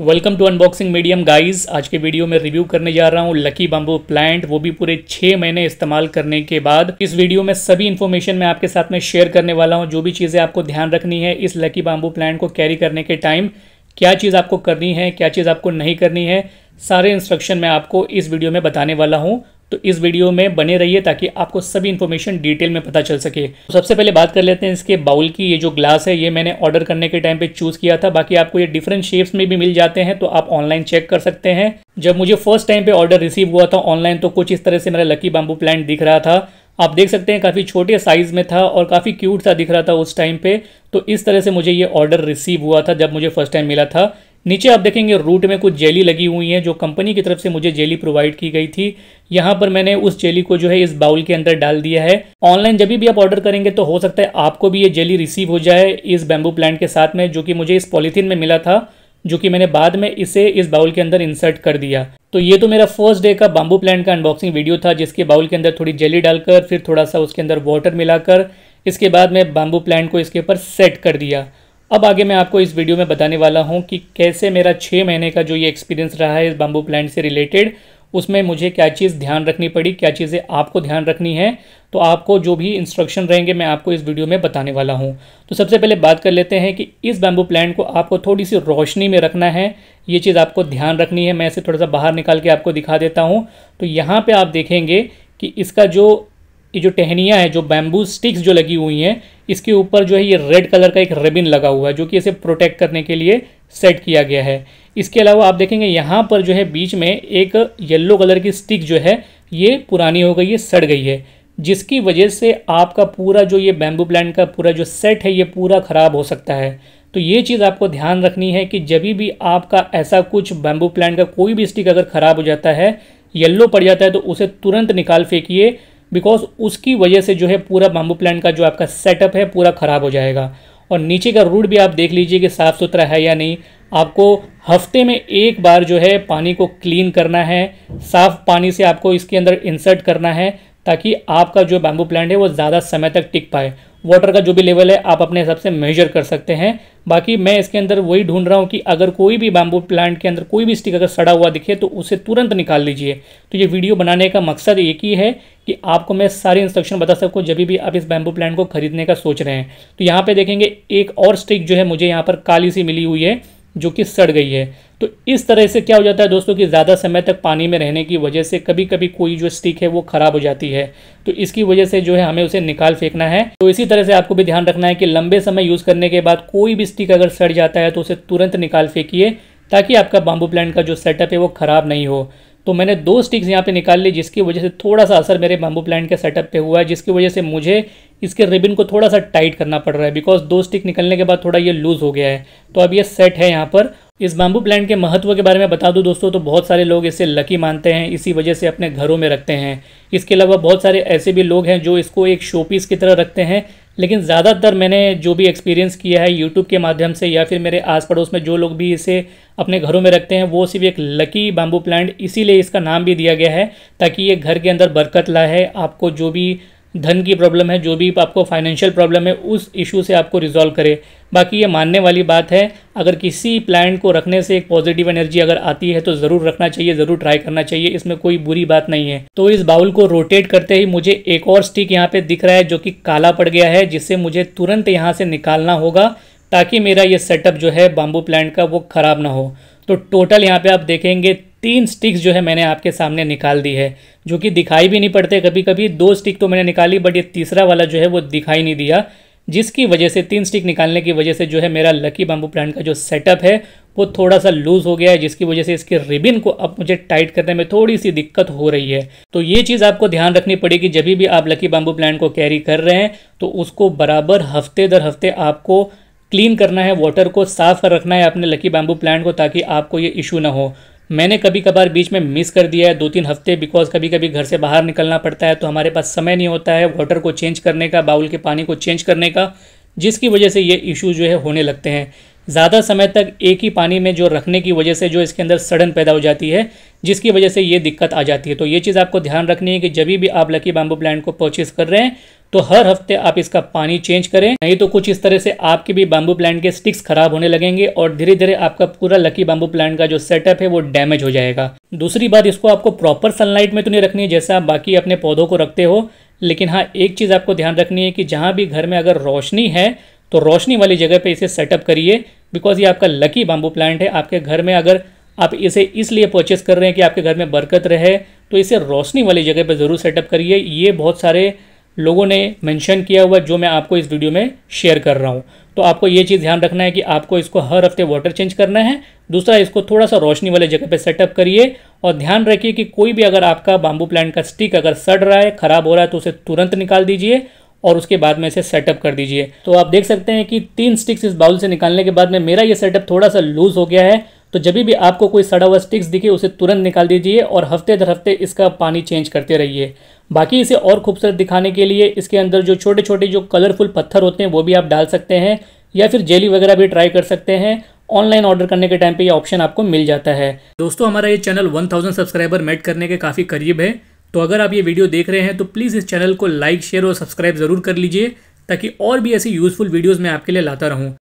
welcome to unboxing medium guys आज के video में रिव्यू करने जा रहा हूँ लकी बाम्बू प्लांट वो भी पूरे छः महीने इस्तेमाल करने के बाद इस वीडियो में सभी इन्फॉर्मेशन मैं आपके साथ में शेयर करने वाला हूँ जो भी चीज़ें आपको ध्यान रखनी है इस लकी बाम्बू प्लांट को कैरी करने के टाइम क्या चीज़ आपको करनी है क्या चीज़ आपको नहीं करनी है सारे इंस्ट्रक्शन मैं आपको इस वीडियो में बताने वाला हूँ तो इस वीडियो में बने रहिए ताकि आपको सभी इन्फॉर्मेशन डिटेल में पता चल सके तो सबसे पहले बात कर लेते हैं इसके बाउल की ये जो ग्लास है ये मैंने ऑर्डर करने के टाइम पे चूज़ किया था बाकी आपको ये डिफरेंट शेप्स में भी मिल जाते हैं तो आप ऑनलाइन चेक कर सकते हैं जब मुझे फर्स्ट टाइम पे ऑर्डर रिसीव हुआ था ऑनलाइन तो कुछ इस तरह से मेरा लकी बाम्बू प्लान दिख रहा था आप देख सकते हैं काफ़ी छोटे साइज़ में था और काफ़ी क्यूट सा दिख रहा था उस टाइम पे तो इस तरह से मुझे ये ऑर्डर रिसीव हुआ था जब मुझे फर्स्ट टाइम मिला था नीचे आप देखेंगे रूट में कुछ जेली लगी हुई है जो कंपनी की तरफ से मुझे जेली प्रोवाइड की गई थी यहाँ पर मैंने उस जेली को जो है इस बाउल के अंदर डाल दिया है ऑनलाइन जब भी आप ऑर्डर करेंगे तो हो सकता है आपको भी ये जेली रिसीव हो जाए इस बैम्बू प्लांट के साथ में जो कि मुझे इस पॉलीथीन में मिला था जो कि मैंने बाद में इसे इस बाउल के अंदर इंसर्ट कर दिया तो ये तो मेरा फर्स्ट डे का बाम्बू प्लांट का अनबॉक्सिंग वीडियो था जिसके बाउल के अंदर थोड़ी जेली डालकर फिर थोड़ा सा उसके अंदर वाटर मिलाकर इसके बाद मैं बाम्बू प्लांट को इसके ऊपर सेट कर दिया अब आगे मैं आपको इस वीडियो में बताने वाला हूँ कि कैसे मेरा छः महीने का जो ये एक्सपीरियंस रहा है इस बम्बू प्लांट से रिलेटेड उसमें मुझे क्या चीज़ ध्यान रखनी पड़ी क्या चीज़ें आपको ध्यान रखनी है तो आपको जो भी इंस्ट्रक्शन रहेंगे मैं आपको इस वीडियो में बताने वाला हूँ तो सबसे पहले बात कर लेते हैं कि इस बैम्बू प्लांट को आपको थोड़ी सी रोशनी में रखना है ये चीज़ आपको ध्यान रखनी है मैं इसे थोड़ा सा बाहर निकाल के आपको दिखा देता हूँ तो यहाँ पर आप देखेंगे कि इसका जो की जो टहनियाँ हैं जो बैम्बू स्टिक्स जो लगी हुई हैं इसके ऊपर जो है ये रेड कलर का एक रिबिन लगा हुआ है जो कि इसे प्रोटेक्ट करने के लिए सेट किया गया है इसके अलावा आप देखेंगे यहाँ पर जो है बीच में एक येल्लो कलर की स्टिक जो है ये पुरानी हो गई है सड़ गई है जिसकी वजह से आपका पूरा जो ये बैम्बू प्लांट का पूरा जो सेट है ये पूरा ख़राब हो सकता है तो ये चीज़ आपको ध्यान रखनी है कि जब भी आपका ऐसा कुछ बैम्बू प्लांट का कोई भी स्टिक अगर ख़राब हो जाता है येल्लो पड़ जाता है तो उसे तुरंत निकाल फेंकिए बिकॉज उसकी वजह से जो है पूरा बाम्बू प्लांट का जो आपका सेटअप है पूरा ख़राब हो जाएगा और नीचे का रूट भी आप देख लीजिए कि साफ़ सुथरा है या नहीं आपको हफ्ते में एक बार जो है पानी को क्लीन करना है साफ़ पानी से आपको इसके अंदर इंसर्ट करना है ताकि आपका जो बैम्बू प्लांट है वो ज़्यादा समय तक टिक पाए वाटर का जो भी लेवल है आप अपने हिसाब से मेजर कर सकते हैं बाकी मैं इसके अंदर वही ढूंढ रहा हूँ कि अगर कोई भी बैम्बू प्लांट के अंदर कोई भी स्टिक अगर सड़ा हुआ दिखे तो उसे तुरंत निकाल लीजिए तो ये वीडियो बनाने का मकसद एक ही है कि आपको मैं सारी इंस्ट्रक्शन बता सकूँ जब भी आप इस बैम्बू प्लांट को खरीदने का सोच रहे हैं तो यहाँ पर देखेंगे एक और स्टिक जो है मुझे यहाँ पर काली सी मिली हुई है जो कि सड़ गई है तो इस तरह से क्या हो जाता है दोस्तों कि ज़्यादा समय तक पानी में रहने की वजह से कभी कभी कोई जो स्टिक है वो ख़राब हो जाती है तो इसकी वजह से जो है हमें उसे निकाल फेंकना है तो इसी तरह से आपको भी ध्यान रखना है कि लंबे समय यूज़ करने के बाद कोई भी स्टिक अगर सड़ जाता है तो उसे तुरंत निकाल फेंकिए ताकि आपका बाम्बू प्लांट का जो सेटअप है वो ख़राब नहीं हो तो मैंने दो स्टिक्स यहाँ पे निकाल ली जिसकी वजह से थोड़ा सा असर मेरे बैम्बू प्लांट के सेटअप पे हुआ है जिसकी वजह से मुझे इसके रिबिन को थोड़ा सा टाइट करना पड़ रहा है बिकॉज दो स्टिक निकलने के बाद थोड़ा ये लूज़ हो गया है तो अब ये सेट है यहाँ पर इस बाम्बू प्लांट के महत्व के बारे में बता दूं दोस्तों तो बहुत सारे लोग इसे लकी मानते हैं इसी वजह से अपने घरों में रखते हैं इसके अलावा बहुत सारे ऐसे भी लोग हैं जो इसको एक शोपीस की तरह रखते हैं लेकिन ज़्यादातर मैंने जो भी एक्सपीरियंस किया है यूट्यूब के माध्यम से या फिर मेरे आस पड़ोस में जो लोग भी इसे अपने घरों में रखते हैं वो सिर्फ एक लकी बाम्बू प्लांट इसीलिए इसका नाम भी दिया गया है ताकि ये घर के अंदर बरकत लाए आपको जो भी धन की प्रॉब्लम है जो भी आपको फाइनेंशियल प्रॉब्लम है उस इशू से आपको रिजॉल्व करे बाकी ये मानने वाली बात है अगर किसी प्लांट को रखने से एक पॉजिटिव एनर्जी अगर आती है तो ज़रूर रखना चाहिए ज़रूर ट्राई करना चाहिए इसमें कोई बुरी बात नहीं है तो इस बाउल को रोटेट करते ही मुझे एक और स्टिक यहाँ पर दिख रहा है जो कि काला पड़ गया है जिससे मुझे तुरंत यहाँ से निकालना होगा ताकि मेरा ये सेटअप जो है बाम्बू प्लांट का वो ख़राब ना हो तो टोटल यहाँ पर आप देखेंगे तीन स्टिक्स जो है मैंने आपके सामने निकाल दी है जो कि दिखाई भी नहीं पड़ते कभी कभी दो स्टिक तो मैंने निकाली बट ये तीसरा वाला जो है वो दिखाई नहीं दिया जिसकी वजह से तीन स्टिक निकालने की वजह से जो है मेरा लकी बाम्बू प्लांट का जो सेटअप है वो थोड़ा सा लूज़ हो गया है जिसकी वजह से इसके रिबिन को अब मुझे टाइट करने में थोड़ी सी दिक्कत हो रही है तो ये चीज़ आपको ध्यान रखनी पड़ेगी जब भी आप लकी बाम्बू प्लांट को कैरी कर रहे हैं तो उसको बराबर हफ्ते दर हफ्ते आपको क्लीन करना है वाटर को साफ रखना है अपने लकी बाम्बू प्लांट को ताकि आपको ये इशू ना हो मैंने कभी कभार बीच में मिस कर दिया है दो तीन हफ्ते बिकॉज कभी कभी घर से बाहर निकलना पड़ता है तो हमारे पास समय नहीं होता है वाटर को चेंज करने का बाउल के पानी को चेंज करने का जिसकी वजह से ये इशू जो है होने लगते हैं ज़्यादा समय तक एक ही पानी में जो रखने की वजह से जो इसके अंदर सड़न पैदा हो जाती है जिसकी वजह से ये दिक्कत आ जाती है तो ये चीज़ आपको ध्यान रखनी है कि जब भी आप लकी बाम्बू प्लांट को परचेज़ कर रहे हैं तो हर हफ्ते आप इसका पानी चेंज करें नहीं तो कुछ इस तरह से आपके भी बाम्बू प्लांट के स्टिक्स खराब होने लगेंगे और धीरे धीरे आपका पूरा लकी बाम्बू प्लांट का जो सेटअप है वो डैमेज हो जाएगा दूसरी बात इसको आपको प्रॉपर सनलाइट में तो नहीं रखनी है जैसे आप बाकी अपने पौधों को रखते हो लेकिन हाँ एक चीज़ आपको ध्यान रखनी है कि जहाँ भी घर में अगर रोशनी है तो रोशनी वाली जगह पर इसे सेटअप करिए बिकॉज ये आपका लकी बाम्बू प्लांट है आपके घर में अगर आप इसे इसलिए परचेस कर रहे हैं कि आपके घर में बरकत रहे तो इसे रोशनी वाली जगह पर ज़रूर सेटअप करिए ये बहुत सारे लोगों ने मेंशन किया हुआ जो मैं आपको इस वीडियो में शेयर कर रहा हूँ तो आपको ये चीज़ ध्यान रखना है कि आपको इसको हर हफ्ते वाटर चेंज करना है दूसरा इसको थोड़ा सा रोशनी वाले जगह पे सेटअप करिए और ध्यान रखिए कि कोई भी अगर आपका बाम्बू प्लांट का स्टिक अगर सड़ रहा है ख़राब हो रहा है तो उसे तुरंत निकाल दीजिए और उसके बाद में इसे सेटअप कर दीजिए तो आप देख सकते हैं कि तीन स्टिक्स इस बाउल से निकालने के बाद में मेरा ये सेटअप थोड़ा सा लूज़ हो गया है तो जब भी आपको कोई सड़ा हुआ स्टिक्स दिखे उसे तुरंत निकाल दीजिए और हफ्ते दर हफ्ते इसका पानी चेंज करते रहिए बाकी इसे और खूबसूरत दिखाने के लिए इसके अंदर जो छोटे छोटे जो कलरफुल पत्थर होते हैं वो भी आप डाल सकते हैं या फिर जेली वगैरह भी ट्राई कर सकते हैं ऑनलाइन ऑर्डर करने के टाइम पे ये ऑप्शन आपको मिल जाता है दोस्तों हमारा ये चैनल 1000 सब्सक्राइबर मेट करने के काफ़ी करीब है तो अगर आप ये वीडियो देख रहे हैं तो प्लीज़ इस चैनल को लाइक शेयर और सब्सक्राइब ज़रूर कर लीजिए ताकि और भी ऐसी यूज़फुल वीडियोज़ मैं आपके लिए लाता रहूँ